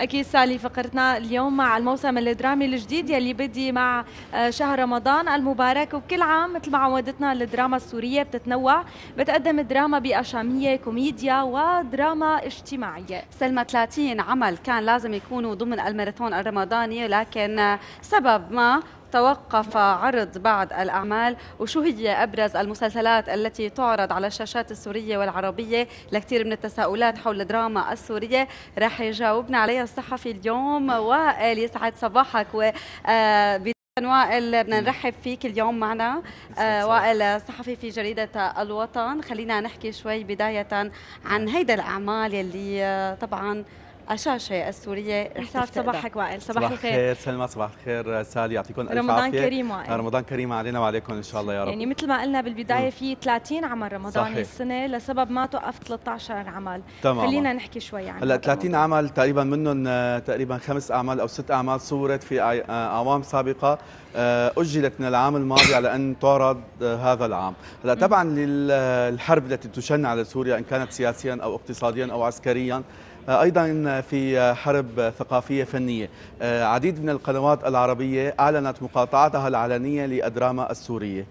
اكيد سالي فقرتنا اليوم مع الموسم الدرامي الجديد يلي بدي مع آه، شهر رمضان المبارك وكل عام مثل ما عودتنا الدراما السوريه بتتنوع بتقدم دراما باشاميه كوميديا ودراما اجتماعيه سلمى 30 عمل كان لازم يكونوا ضمن الماراثون الرمضاني لكن سبب ما توقف عرض بعض الأعمال وشو هي أبرز المسلسلات التي تعرض على الشاشات السورية والعربية لكثير من التساؤلات حول الدراما السورية راح يجاوبنا عليها الصحفي اليوم وائل يسعد صباحك و آه، وائل بدنا نرحب فيك اليوم معنا آه، وائل صحفي في جريدة الوطن خلينا نحكي شوي بداية عن هيدا الأعمال يلي آه، طبعا الشاشه السوريه رح تعرف صباحك وائل صباح الخير صباح الخير سلمى صباح الخير سالي يعطيكم الف رمضان عافيه كريم وائل رمضان كريم علينا وعليكم ان شاء الله يا رب يعني مثل ما قلنا بالبدايه في 30 عمل رمضاني السنه لسبب ما توقف 13 عمل تمام خلينا نحكي شوي عن يعني. هلا 30 عمل تقريبا منهم آه، تقريبا خمس اعمال او ست اعمال صورت في آه، اعوام سابقه آه، اجلت من العام الماضي على ان تعرض هذا العام هلا طبعا للحرب التي تشن على سوريا ان كانت سياسيا او اقتصاديا او عسكريا آه، أيضا في حرب ثقافية فنية آه، عديد من القنوات العربية أعلنت مقاطعتها العلنية للدراما السورية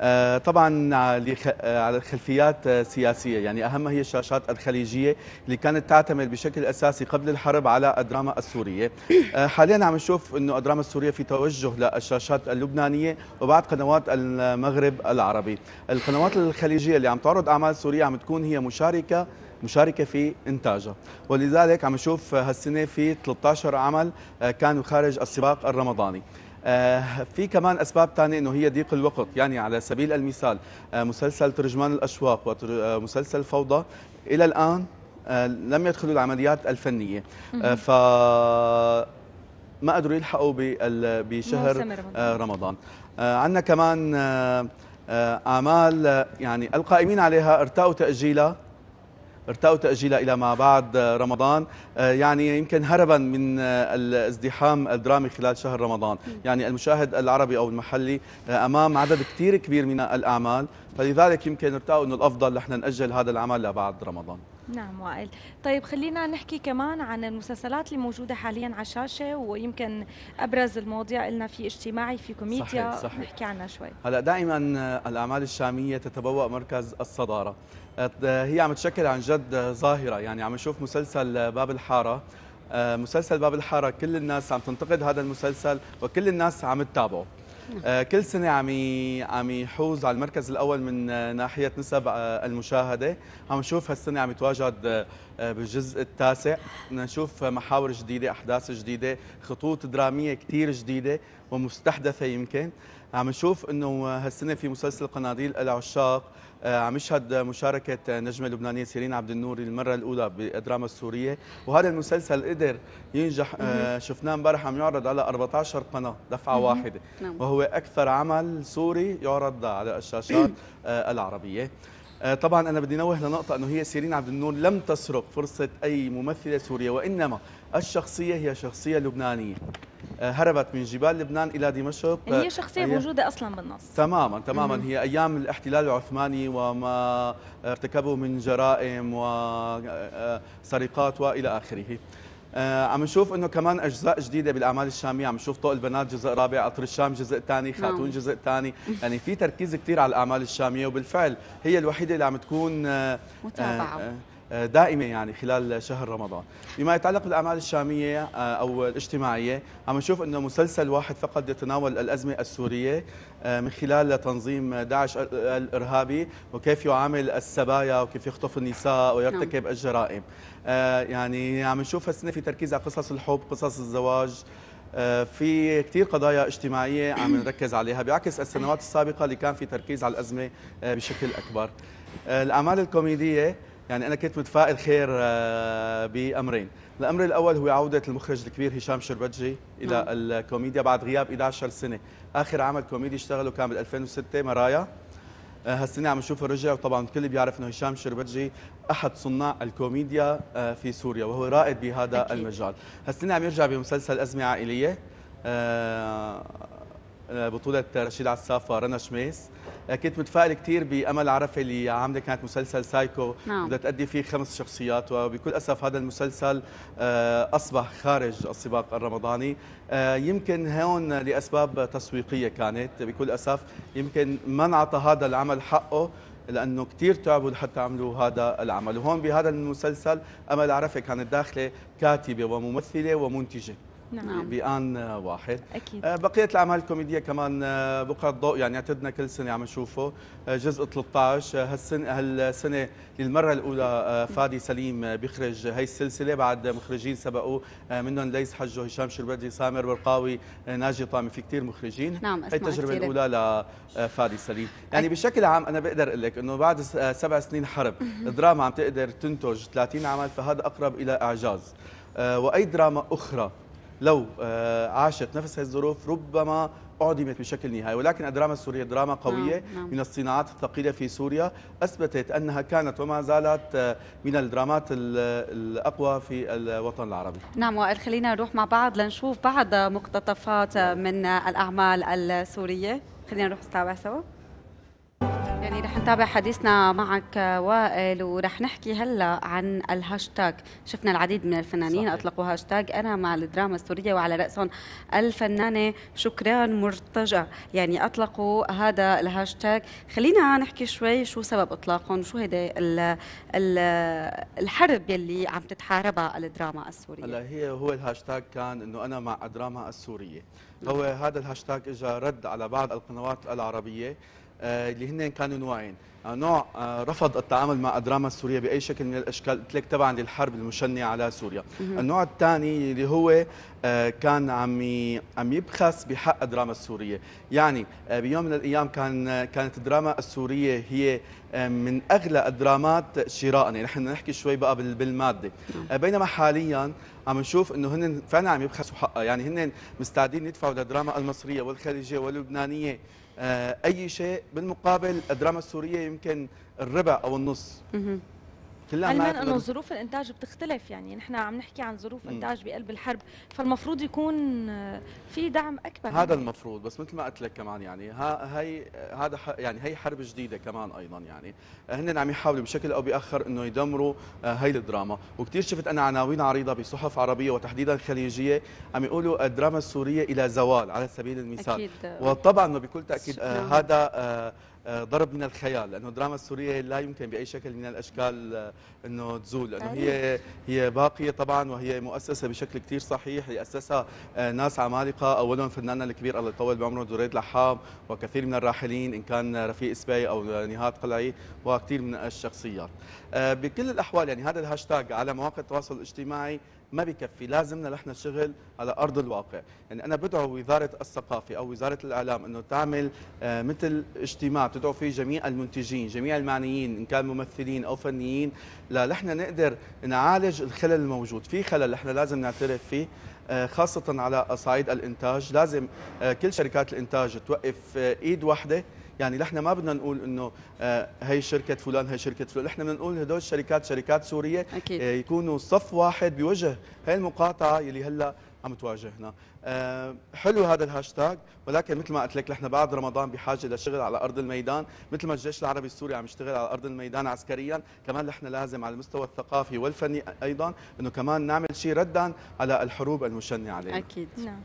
آه، طبعا على الخلفيات السياسيه يعني اهمها هي الشاشات الخليجيه اللي كانت تعتمد بشكل اساسي قبل الحرب على الدراما السوريه حاليا عم نشوف انه الدراما السوريه في توجه للشاشات اللبنانيه وبعض قنوات المغرب العربي القنوات الخليجيه اللي عم تعرض اعمال سوريه عم تكون هي مشاركه مشاركه في انتاجها ولذلك عم نشوف هالسنه في 13 عمل آه، كانوا خارج السباق الرمضاني آه، في كمان اسباب ثانيه انه هي ضيق الوقت يعني على سبيل المثال آه، مسلسل ترجمان الاشواق ومسلسل فوضى الى الان لم يدخلوا العمليات الفنيه ف ما قدروا يلحقوا بشهر رمضان, رمضان. عندنا كمان اعمال يعني القائمين عليها ارتاوا تاجيلها ارتأوا تأجيلها إلى ما بعد آه، رمضان آه، يعني يمكن هربا من آه، الازدحام الدرامي خلال شهر رمضان يعني المشاهد العربي أو المحلي أمام عدد كتير كبير من الأعمال فلذلك يمكن ارتأوا أنه الأفضل نحن نأجل هذا العمل لبعد رمضان نعم وائل طيب خلينا نحكي كمان عن المسلسلات اللي موجودة حاليا على الشاشة ويمكن أبرز المواضيع لنا في اجتماعي في كوميديا صحيح صحيح. نحكي عنها شوي هلأ دائما آه، الأعمال الشامية تتبوأ مركز الصدارة آه، آه، هي عم تشكل عن جد ظاهرة يعني عم نشوف مسلسل باب الحارة مسلسل باب الحارة كل الناس عم تنتقد هذا المسلسل وكل الناس عم تتابعه آه، كل سنه عم عم يحوز على المركز الاول من آه، ناحيه نسب آه، المشاهده عم نشوف هالسنه عم يتواجد بالجزء التاسع نشوف محاور جديده احداث جديده خطوط دراميه كثير جديده ومستحدثه يمكن عم نشوف انه هالسنه في مسلسل قناديل العشاق آه، عم يشهد مشاركة نجمة لبنانية سيرين عبد النور للمرة الأولى بالدراما السورية وهذا المسلسل قدر ينجح آه، شفناه امبارح عم يعرض على 14 قناة دفعة واحدة نعم. وهو أكثر عمل سوري يعرض على الشاشات آه، العربية طبعا انا بدي نوه لنقطه انه هي سيرين عبد النور لم تسرق فرصه اي ممثله سوريه وانما الشخصية هي شخصية لبنانية آه، هربت من جبال لبنان الى دمشق يعني هي شخصيه موجوده اصلا بالنص تماما تماما هي ايام الاحتلال العثماني وما ارتكبه من جرائم وسرقات آه، آه، والى اخره عم نشوف انه كمان اجزاء جديده بالاعمال الشاميه عم نشوف طوق البنات جزء رابع قطر الشام جزء ثاني نعم. خاتون جزء ثاني يعني في تركيز كثير على الاعمال الشاميه وبالفعل هي الوحيده اللي عم تكون متابعه آه، دائمه يعني خلال شهر رمضان بما يتعلق بالاعمال الشاميه آه، او الاجتماعيه عم نشوف انه مسلسل واحد فقط يتناول الازمه السوريه آه، من خلال تنظيم داعش الارهابي وكيف يعامل السبايا وكيف يخطف النساء ويرتكب نعم. الجرائم يعني عم نشوف هالسنه في تركيز على قصص الحب قصص الزواج في كثير قضايا اجتماعية عم نركز عليها بعكس السنوات السابقة اللي كان في تركيز على الأزمة بشكل أكبر الأعمال الكوميدية يعني انا كنت متفائل خير آه، بامرين، الامر الاول هو عوده المخرج الكبير هشام شربجي الى نعم. الكوميديا بعد غياب 11 سنه، اخر عمل كوميدي اشتغله كان بال 2006 مرايا آه، هالسنه عم نشوفه رجع وطبعا الكل بيعرف انه هشام شربجي احد صناع الكوميديا آه، في سوريا وهو رائد بهذا أكيد. المجال، هالسنه عم يرجع بمسلسل ازمه عائليه بطولة رشيد عساف ورنا شميس كنت متفائل كثير بامل عرفه اللي عامله كانت مسلسل سايكو نعم. بدها تأدي فيه خمس شخصيات وبكل اسف هذا المسلسل آه، اصبح خارج السباق الرمضاني آه، يمكن هون لاسباب تسويقيه كانت بكل اسف يمكن ما انعطى هذا العمل حقه لانه كثير تعبوا لحتى عملوا هذا العمل وهون بهذا المسلسل امل عرفه كانت داخله كاتبه وممثله ومنتجه نعم. بآن واحد أكيد. آه، بقية الأعمال الكوميدية كمان آه، بقعة ضوء يعني اعتدنا كل سنة عم نشوفه آه، جزء 13 هالسنة, هالسنة للمرة الأولى فادي سليم بيخرج هي السلسلة بعد مخرجين سبقوه منهم ليس حجه هشام شربدي سامر برقاوي ناجي طامي في كثير مخرجين نعم هي التجربة كتير. الأولى لفادي سليم يعني بشكل عام أنا بقدر أقول لك أنه بعد سبع سنين حرب الدراما عم تقدر تنتج 30 عمل فهذا أقرب إلى إعجاز واي دراما اخرى لو آه، عاشت نفس هذه الظروف ربما أعدمت بشكل نهائي ولكن الدراما السورية دراما قوية نعم. نعم. من الصناعات الثقيلة في سوريا أثبتت أنها كانت وما زالت آه، من الدرامات الأقوى في الوطن العربي نعم وائل خلينا نروح مع بعض لنشوف بعض مقتطفات نعم. من الأعمال السورية خلينا نروح نتابع سوا نتابع حديثنا معك وائل ورح نحكي هلا عن الهاشتاج شفنا العديد من الفنانين صحيح. اطلقوا هاشتاج انا مع الدراما السوريه وعلى راسهم الفنانه شكران مرتجى يعني اطلقوا هذا الهاشتاج خلينا نحكي شوي شو سبب اطلاقهم وشو هيدا الحرب يلي عم تتحاربها الدراما السوريه هلا هي هو الهاشتاج كان انه انا مع الدراما السوريه هو هذا الهاشتاج اجى رد على بعض القنوات العربيه آه، اللي هن كانوا نوعين آه، نوع آه، رفض التعامل مع الدراما السوريه باي شكل من الاشكال قلت لك تبعا للحرب المشنه على سوريا النوع الثاني اللي هو كان عم عم يبخس بحق الدراما السوريه يعني بيوم من الايام كان كانت الدراما السوريه هي من اغلى الدرامات شراء يعني نحن نحكي شوي بقى بالماده نعم. بينما حاليا عم نشوف انه هن فعلا عم يبخسوا حقها يعني هن مستعدين يدفعوا للدراما المصريه والخليجيه واللبنانيه آه، اي شيء بالمقابل الدراما السوريه يمكن الربع او النص علما انه ظروف الانتاج بتختلف يعني نحن عم نحكي عن ظروف انتاج بقلب الحرب فالمفروض يكون في دعم اكبر هذا المفروض بس مثل ما قلت لك كمان يعني ها هي هذا يعني هي حرب جديده كمان ايضا يعني هن عم يحاولوا بشكل او باخر انه يدمروا هي آه، الدراما وكثير شفت انا عناوين عريضه بصحف عربيه وتحديدا خليجيه عم يقولوا الدراما السوريه الى زوال على سبيل المثال أكيد. وطبعا وبكل تاكيد آه، شكرا. هذا آه، آه، ضرب من الخيال لانه الدراما السوريه لا يمكن باي شكل من الاشكال آه، انه تزول لانه هي هي باقيه طبعا وهي مؤسسه بشكل كثير صحيح اللي اسسها آه، ناس عمالقه اولهم فناننا الكبير الله يطول بعمره دريد لحام وكثير من الراحلين ان كان رفيق سباي او نهاد قلعي وكثير من الشخصيات بكل الاحوال يعني هذا الهاشتاج على مواقع التواصل الاجتماعي ما بيكفي لازمنا نحن نشتغل على ارض الواقع يعني انا بدعو وزاره الثقافه او وزاره الاعلام انه تعمل آه، مثل اجتماع تدعو فيه جميع المنتجين جميع المعنيين ان كان ممثلين او فنيين لنحن نقدر نعالج الخلل الموجود في خلل نحن لازم نعترف فيه آه، خاصه على صعيد الانتاج لازم آه، كل شركات الانتاج توقف ايد واحده يعني نحن ما بدنا نقول انه آه، هي شركه فلان هي شركه فلان نحن بدنا نقول هدول الشركات شركات سوريه أكيد. آه، يكونوا صف واحد بوجه هي المقاطعه اللي هلا عم تواجهنا آه، حلو هذا الهاشتاج ولكن مثل ما قلت لك نحن بعد رمضان بحاجه لشغل على ارض الميدان مثل ما الجيش العربي السوري عم يشتغل على ارض الميدان عسكريا كمان نحن لازم على المستوى الثقافي والفني ايضا انه كمان نعمل شيء ردا على الحروب المشنه علينا اكيد نعم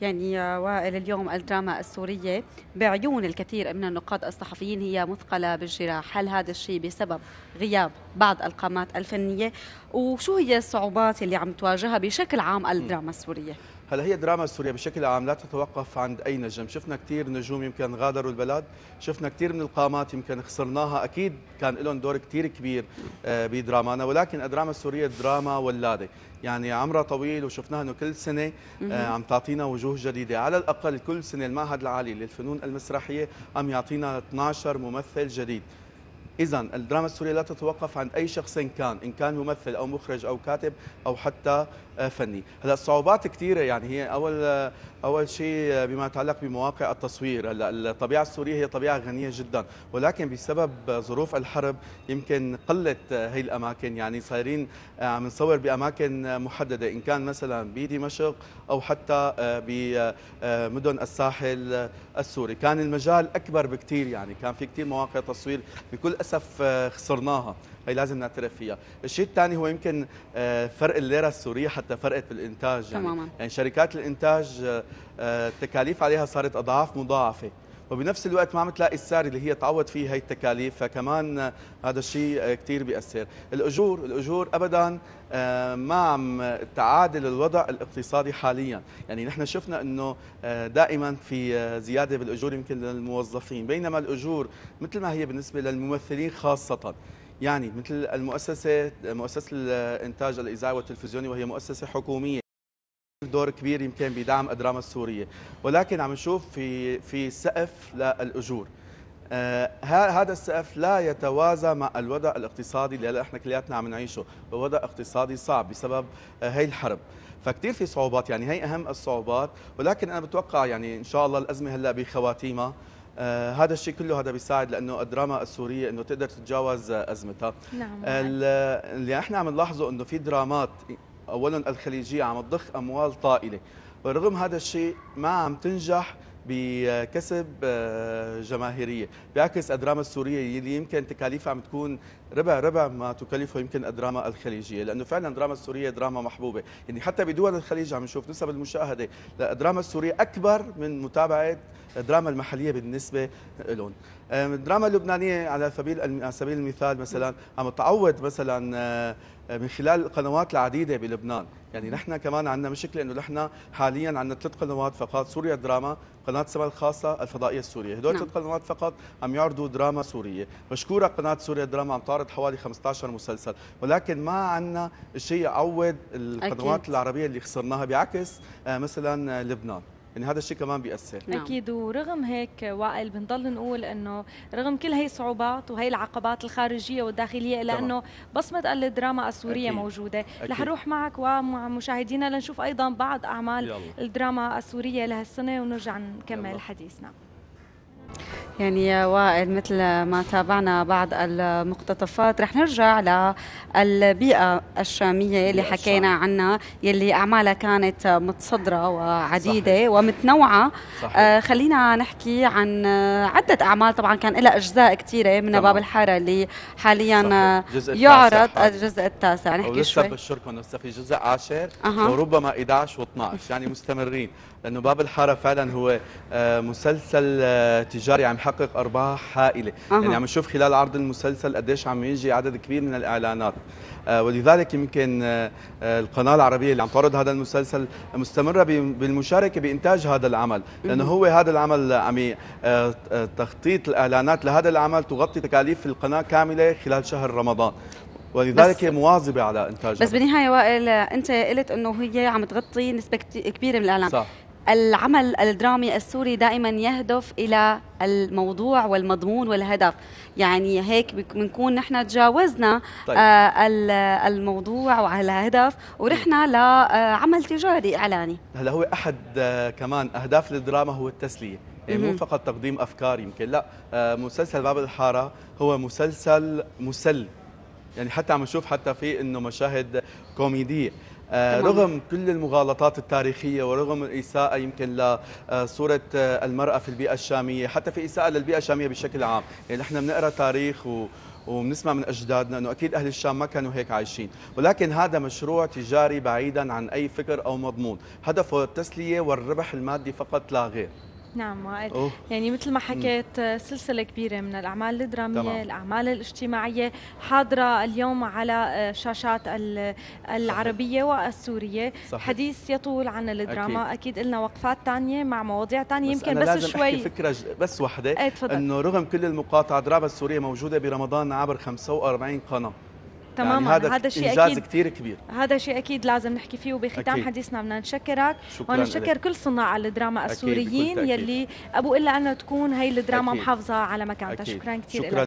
يعني آه، وائل اليوم الدراما السوريه بعيون الكثير من النقاد الصحفيين هي مثقله بالجراح هل هذا الشيء بسبب غياب بعض القامات الفنيه وشو هي الصعوبات اللي عم تواجهها بشكل عام الدراما السوريه هلا هي الدراما السوريه بشكل عام لا تتوقف عند اي نجم شفنا كثير نجوم يمكن غادروا البلد شفنا كثير من القامات يمكن خسرناها اكيد كان لهم دور كثير كبير آه، بدرامانا ولكن الدراما السوريه دراما ولاده يعني عمرها طويل وشفناها انه كل سنه آه، عم تعطينا وجوه جديده على الاقل كل سنه المعهد العالي للفنون المسرحيه عم يعطينا 12 ممثل جديد إذا الدراما السورية لا تتوقف عند أي شخص كان إن كان ممثل أو مخرج أو كاتب أو حتى آه، فني هلا الصعوبات كثيرة يعني هي أول آه، أول شيء آه، بما يتعلق بمواقع التصوير هلا الطبيعة السورية هي طبيعة غنية جدا ولكن بسبب ظروف الحرب يمكن قلت هي الأماكن يعني صايرين عم نصور بأماكن محددة إن كان مثلا بدمشق أو حتى بمدن الساحل السوري كان المجال أكبر بكثير يعني كان في كثير مواقع تصوير بكل أسفل للاسف آه، خسرناها هي لازم نعترف فيها الشيء الثاني هو يمكن آه، فرق الليره السوريه حتى فرقت بالانتاج يعني, تماما. يعني شركات الانتاج آه، التكاليف عليها صارت اضعاف مضاعفه وبنفس الوقت ما عم تلاقي السعر اللي هي تعود فيه هي التكاليف فكمان هذا الشيء كثير بيأثر الأجور الأجور أبدا آه، ما عم تعادل الوضع الاقتصادي حاليا يعني نحن شفنا أنه آه، دائما في آه، زيادة بالأجور يمكن للموظفين بينما الأجور مثل ما هي بالنسبة للممثلين خاصة يعني مثل المؤسسة مؤسسة الإنتاج الإذاعي والتلفزيوني وهي مؤسسة حكومية دور كبير يمكن بدعم الدراما السوريه ولكن عم نشوف في في سقف للاجور آه، هذا السقف لا يتوازى مع الوضع الاقتصادي اللي هلا احنا كلياتنا عم نعيشه، وضع اقتصادي صعب بسبب آه، هي الحرب، فكتير في صعوبات يعني هي اهم الصعوبات، ولكن انا بتوقع يعني ان شاء الله الازمه هلا بخواتيمها آه هذا الشيء كله هذا بيساعد لانه الدراما السوريه انه تقدر تتجاوز ازمتها نعم اللي احنا عم نلاحظه انه في درامات اولا الخليجيه عم تضخ اموال طائله ورغم هذا الشيء ما عم تنجح بكسب آه، جماهيريه بعكس الدراما السوريه اللي يمكن تكاليفها عم تكون ربع ربع ما تكلفه يمكن الدراما الخليجيه لانه فعلا الدراما السوريه دراما محبوبه يعني حتى بدول الخليج عم نشوف نسب المشاهده للدراما السوريه اكبر من متابعه الدراما المحليه بالنسبه لهم الدراما اللبنانيه على سبيل على سبيل المثال مثلا عم تعوض مثلا آه، من خلال القنوات العديده بلبنان يعني نحن كمان عندنا مشكله انه نحن حاليا عندنا ثلاث قنوات فقط سوريا دراما قناه سما الخاصه الفضائيه السوريه هدول نعم. ثلاث قنوات فقط عم يعرضوا دراما سوريه مشكوره قناه سوريا الدراما عم تعرض عرض حوالي 15 مسلسل ولكن ما عندنا شيء يعوض القنوات العربيه اللي خسرناها بعكس آه، مثلا آه، لبنان يعني هذا الشيء كمان بيأثر نعم. أكيد ورغم هيك وائل بنضل نقول أنه رغم كل هي الصعوبات وهي العقبات الخارجية والداخلية إلا أنه بصمة الدراما السورية أكيد. موجودة رح نروح معك ومع مشاهدينا لنشوف أيضا بعض أعمال يلا. الدراما السورية لهالسنة ونرجع نكمل حديثنا حديثنا يعني يا وائل مثل ما تابعنا بعض المقتطفات رح نرجع للبيئة الشامية اللي حكينا عنها يلي أعمالها كانت متصدرة وعديدة صحيح. ومتنوعة صحيح. آه خلينا نحكي عن عدة أعمال طبعا كان لها أجزاء كثيرة من باب الحارة اللي حاليا يعرض الجزء التاسع نحكي شوي لسه بشركم لسه في جزء عاشر أه. وربما 11 و12 يعني مستمرين لأنه باب الحاره فعلا هو آه، مسلسل آه، تجاري عم يحقق ارباح هائله أه. يعني عم نشوف خلال عرض المسلسل قديش عم يجي عدد كبير من الاعلانات آه، ولذلك يمكن القناه العربيه اللي عم تعرض هذا المسلسل مستمره بالمشاركه بانتاج هذا العمل لانه هو هذا العمل عم تخطيط الاعلانات لهذا العمل تغطي تكاليف القناه كامله خلال شهر رمضان ولذلك هي مواظبه على انتاجها بس بالنهايه وائل انت قلت انه هي عم تغطي نسبه كبيره من الاعلام صح. العمل الدرامي السوري دائما يهدف الى الموضوع والمضمون والهدف يعني هيك بنكون نحن تجاوزنا طيب. آه الموضوع الهدف ورحنا لعمل تجاري اعلاني هلا هو احد آه كمان اهداف الدراما هو التسليه يعني مو فقط تقديم افكار يمكن لا آه مسلسل باب الحاره هو مسلسل مسلي يعني حتى عم نشوف حتى في انه مشاهد كوميديه آه، رغم كل المغالطات التاريخية ورغم الإساءة يمكن لصورة آه، آه، المرأة في البيئة الشامية حتى في إساءة للبيئة الشامية بشكل عام يعني نحن بنقرأ تاريخ و وبنسمع من اجدادنا انه اكيد اهل الشام ما كانوا هيك عايشين، ولكن هذا مشروع تجاري بعيدا عن اي فكر او مضمون، هدفه التسليه والربح المادي فقط لا غير. نعم وائل يعني مثل ما حكيت آه، سلسلة كبيرة من الأعمال الدرامية طبعا. الأعمال الاجتماعية حاضرة اليوم على آه، شاشات العربية صحيح. والسورية صحيح. حديث يطول عن الدراما أكيد, أكيد لنا وقفات تانية مع مواضيع تانية بس يمكن بس لازم شوي فكرة بس وحدة إيه، أنه رغم كل المقاطعة الدراما السورية موجودة برمضان عبر 45 قناة تماما يعني هذا, هذا شيء انجاز أكيد كثير كبير هذا شيء اكيد لازم نحكي فيه وبختام أكيد. حديثنا بدنا نشكرك ونشكر كل صناع الدراما السوريين يلي ابو الا انه تكون هي الدراما أكيد. محافظه على مكانتها شكرا كثير شكرا